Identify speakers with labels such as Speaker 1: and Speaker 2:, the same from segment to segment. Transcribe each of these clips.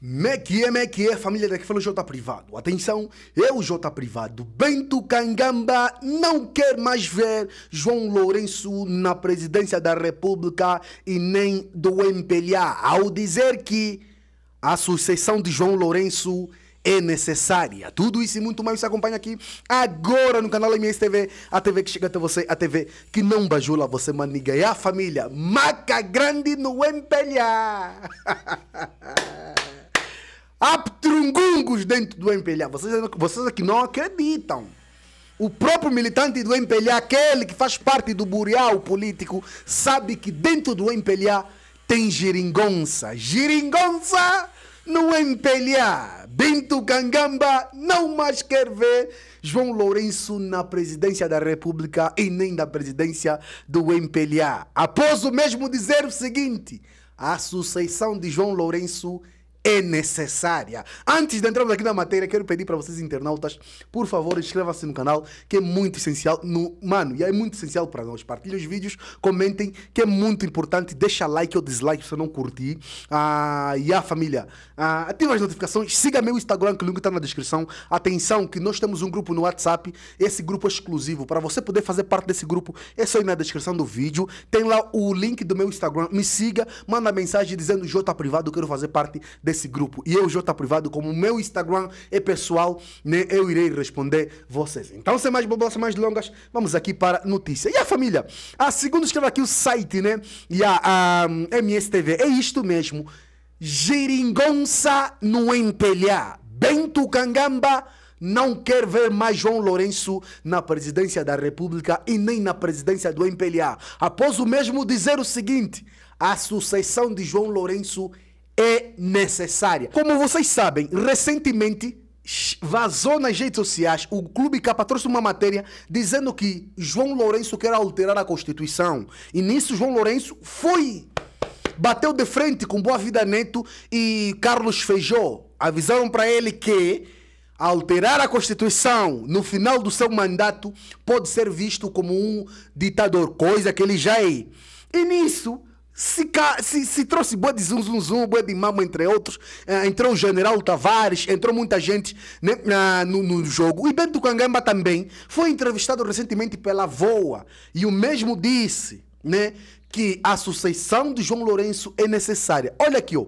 Speaker 1: Mekie, Mekie, família daqui falou J Privado. Atenção, eu, J Privado, Bento Cangamba não quer mais ver João Lourenço na presidência da República e nem do MPLA, ao dizer que a sucessão de João Lourenço é necessária. Tudo isso e muito mais você acompanha aqui agora no canal MS TV, a TV que chega até você, a TV que não bajula você, maniga. E é a família Maca Grande no MPLA. Há trungungos dentro do MPLA. Vocês, vocês aqui não acreditam. O próprio militante do MPLA, aquele que faz parte do burial político, sabe que dentro do MPLA tem giringonça. Giringonça no MPLA. Bento gangamba não mais quer ver João Lourenço na presidência da República e nem da presidência do MPLA. Após o mesmo dizer o seguinte: a sucessão de João Lourenço é necessária. Antes de entrarmos aqui na matéria, quero pedir para vocês, internautas, por favor, inscreva-se no canal, que é muito essencial. No, mano, e é muito essencial para nós. Partilhem os vídeos, comentem, que é muito importante. Deixa like ou dislike se você não curtir. Ah, e a família, ah, ativa as notificações, siga meu Instagram, que o link está na descrição. Atenção, que nós temos um grupo no WhatsApp, esse grupo é exclusivo. Para você poder fazer parte desse grupo, é só ir na descrição do vídeo. Tem lá o link do meu Instagram. Me siga, manda mensagem dizendo J privado, quero fazer parte desse nesse grupo e eu, J Privado, como o meu Instagram é pessoal, né, eu irei responder vocês. Então, sem mais bobolas, sem mais longas, vamos aqui para notícia. E a família? A segunda escreve aqui o site, né? E a, a MSTV. Hum, é isto mesmo. Giringonça no empelhar. Bento Cangamba não quer ver mais João Lourenço na presidência da República e nem na presidência do MPLA. Após o mesmo dizer o seguinte: a sucessão de João Lourenço é necessária. Como vocês sabem, recentemente vazou nas redes sociais, o Clube Capa trouxe uma matéria dizendo que João Lourenço quer alterar a Constituição. E nisso João Lourenço foi bateu de frente com Boa Vida Neto e Carlos Feijó. Avisaram para ele que alterar a Constituição no final do seu mandato pode ser visto como um ditador, coisa que ele já é. E nisso, se, se, se, trouxe boa de zum zum zum, boa de mama, entre outros. Uh, entrou o General Tavares, entrou muita gente né, uh, no, no, jogo. E Bento Cangamba também foi entrevistado recentemente pela VOA. E o mesmo disse né, que a sucessão de João Lourenço é necessária. Olha aqui, ó.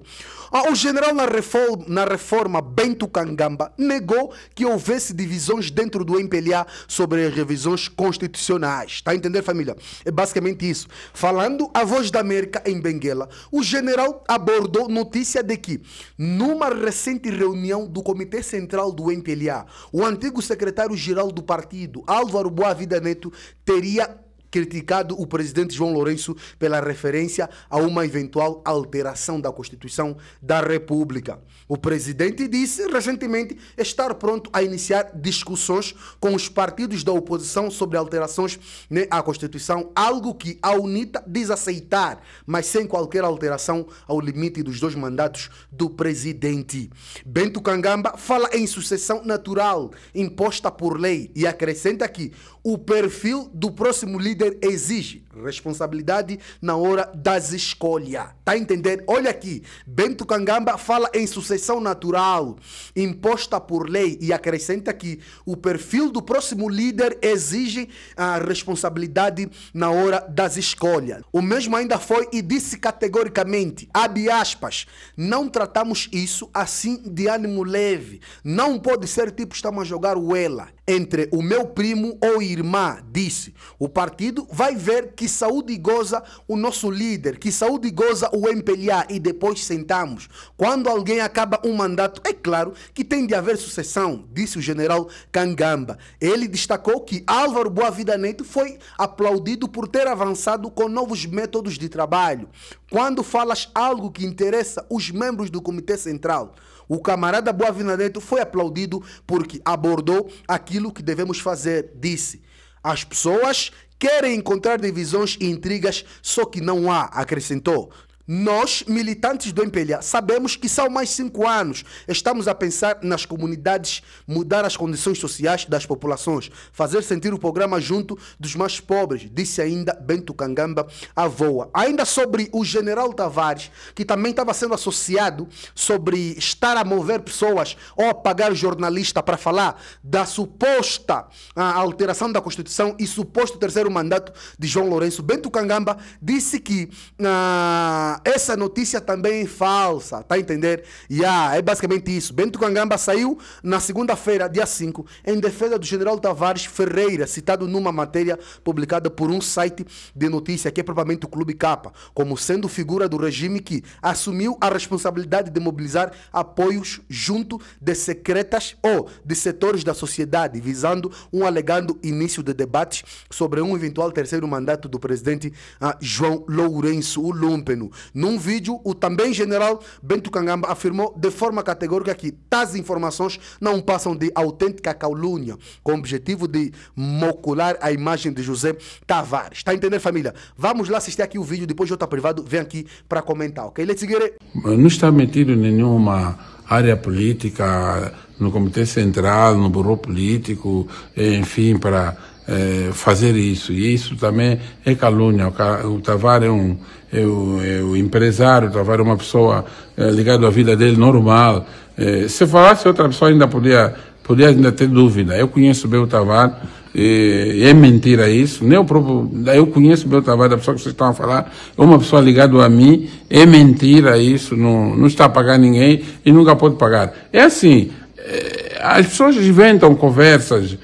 Speaker 1: Ah, o general na reforma, na reforma Bento Cangamba negou que houvesse divisões dentro do MPLA sobre as revisões constitucionais. Está a entender, família? É basicamente isso. Falando a voz da América em Benguela, o general abordou notícia de que, numa recente reunião do Comitê Central do MPLA, o antigo secretário-geral do partido, Álvaro Boavida Neto, teria criticado o presidente João Lourenço pela referência a uma eventual alteração da Constituição da República. O presidente disse recentemente estar pronto a iniciar discussões com os partidos da oposição sobre alterações né, à Constituição, algo que a UNITA diz aceitar, mas sem qualquer alteração ao limite dos dois mandatos do presidente. Bento Cangamba fala em sucessão natural imposta por lei e acrescenta que o perfil do próximo líder líder exige Responsabilidade na hora das escolhas. Tá entendendo? Olha aqui, Bento Cangamba fala em sucessão natural, imposta por lei, e acrescenta que o perfil do próximo líder exige a responsabilidade na hora das escolhas. O mesmo ainda foi e disse categoricamente, abre aspas, não tratamos isso assim de ânimo leve. Não pode ser tipo estamos a jogar o ela entre o meu primo ou irmã, disse. O partido vai ver que saúde goza o nosso líder, que saúde goza o MPLA e depois sentamos. Quando alguém acaba um mandato, é claro que tem de haver sucessão, disse o general Cangamba. Ele destacou que Álvaro Boavida Neto foi aplaudido por ter avançado com novos métodos de trabalho. Quando falas algo que interessa os membros do Comitê Central, o camarada Boavida Neto foi aplaudido porque abordou aquilo que devemos fazer, disse. As pessoas Querem encontrar divisões e intrigas, só que não há, acrescentou. Nós, militantes do MPLA, sabemos que são mais cinco anos. Estamos a pensar nas comunidades, mudar as condições sociais das populações, fazer sentir o programa junto dos mais pobres, disse ainda Bento Cangamba à voa. Ainda sobre o general Tavares, que também estava sendo associado sobre estar a mover pessoas ou a pagar jornalista para falar da suposta ah, alteração da Constituição e suposto terceiro mandato de João Lourenço. Bento Cangamba disse que. Ah, essa notícia também é falsa, tá a entender? E ah, é basicamente isso. Bento Cangamba saiu na segunda-feira, dia 5, em defesa do general Tavares Ferreira, citado numa matéria publicada por um site de notícia que é propriamente o Clube Capa, como sendo figura do regime que assumiu a responsabilidade de mobilizar apoios junto de secretas ou de setores da sociedade, visando um alegando início de debates sobre um eventual terceiro mandato do presidente ah, João Lourenço, o Lúmpeno. Num vídeo, o também general Bento Cangamba afirmou de forma categórica que tais informações não passam de autêntica calúnia, com o objetivo de mocular a imagem de José Tavares. a tá entendendo, família? Vamos lá assistir aqui o vídeo, depois eu outro privado, vem aqui para comentar, ok? Let's get it.
Speaker 2: Não está metido em nenhuma área política, no Comitê Central, no Burô Político, enfim, para eh, fazer isso. E isso também é calúnia. O Tavares é um é o empresário, talvez uma pessoa é, eh, ligada à vida dele normal. É, se falasse outra pessoa ainda podia, podia ainda ter dúvida. Eu conheço bem o Tavares, e, é mentira isso. Nem o próprio, eu conheço o o Tavares, a pessoa que vocês estão a falar, é uma pessoa ligada a mim, é mentira isso, não, não está a pagar ninguém e nunca pode pagar. É assim, eh, as pessoas inventam conversas.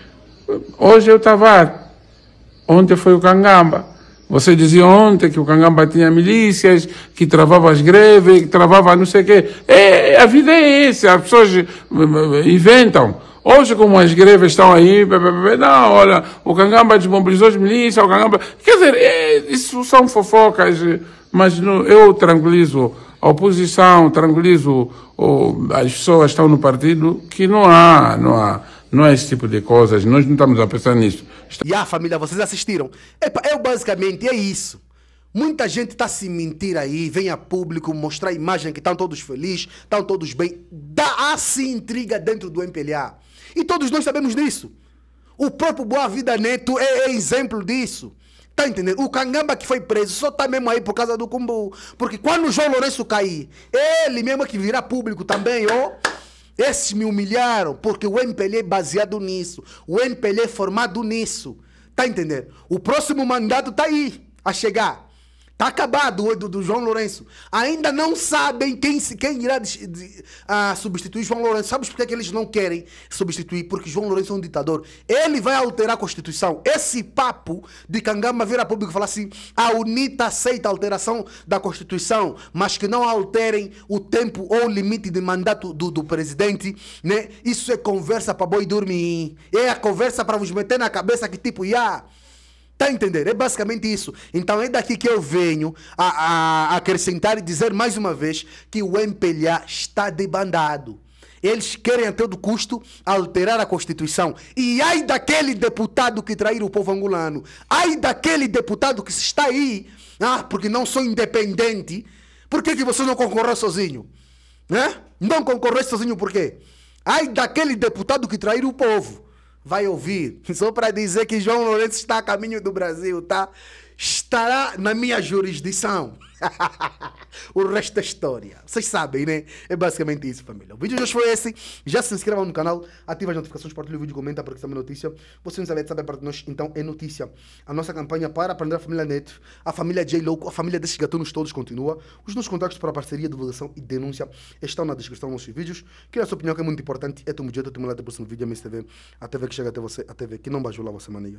Speaker 2: Hoje é o Tavares, ontem foi o Cangamba. Você dizia ontem que o Cangamba tinha milícias, que travava as greves, que travava não sei o quê. É, a vida é essa, as pessoas eh, eh, inventam. Hoje, como as greves estão aí, não, olha, o Cangamba desmobilizou as milícias, o Cangamba. Quer dizer, é, isso são fofocas, mas não, eu tranquilizo a oposição, tranquilizo ou, as pessoas que estão no partido, que não há, não há, não há é esse tipo de coisas, nós não estamos a pensar nisso.
Speaker 1: E a família, vocês assistiram. Epa, eu basicamente é isso. Muita gente está se mentir aí, vem a público mostrar a imagem que estão todos felizes, estão todos bem. Dá se assim intriga dentro do MPLA. E todos nós sabemos disso. O próprio Boa Vida Neto é, é exemplo disso. Tá entendendo? O Cangamba que foi preso só tá mesmo aí por causa do Kumbu. Porque quando o João Lourenço cair, ele mesmo é que virá público também, ó. Oh. Esses me humilharam, porque o MPL é baseado nisso. O MPL é formado nisso. Tá entendendo? O próximo mandato tá aí a chegar. Tá acabado o do, do João Lourenço. Ainda não sabem quem, quem irá de, de, ah, a, substituir João Lourenço. Sabes por que, é que eles não querem substituir? Porque João Lourenço é um ditador. Ele vai alterar a Constituição. Esse papo de Cangama virar público e falar assim: a UNITA aceita a alteração da Constituição, mas que não alterem o tempo ou o limite de mandato do, do presidente. Né? Isso é conversa para boi dormir. É a conversa para vos meter na cabeça que, tipo, Ia Yeah, Tá entendendo? É basicamente isso. Então é daqui que eu venho a, a acrescentar e dizer mais uma vez que o MPLA está debandado. Eles querem a todo custo alterar a Constituição. E ai daquele deputado que trair o povo angolano. Ai daquele deputado que está aí. Ah, porque não sou independente. Por que, que você não concorreu sozinho? Né? Não concorreu sozinho por quê? Ai daquele deputado que trair o povo vai ouvir. Só para dizer que João Lourenço está a caminho do Brasil, tá? estará na minha jurisdição. o resto da é história. Vocês sabem, né? É basicamente isso, família. O vídeo de hoje foi esse. Já se inscrevam no canal, ativem as notificações, partilhem o vídeo, comenta porque isso é uma notícia. Vocês não sabem, sabem para nós, então é notícia. A nossa campanha para aprender a família Neto, a família J Louco, a família desses gatunos todos continua. Os nossos contatos para parceria, divulgação e denúncia estão na descrição dos nossos vídeos. Que a sua opinião, que é muito importante. É teu dia eu te até o próximo vídeo, a MSTV, a TV que chega até você, a TV que não bajula você, mania.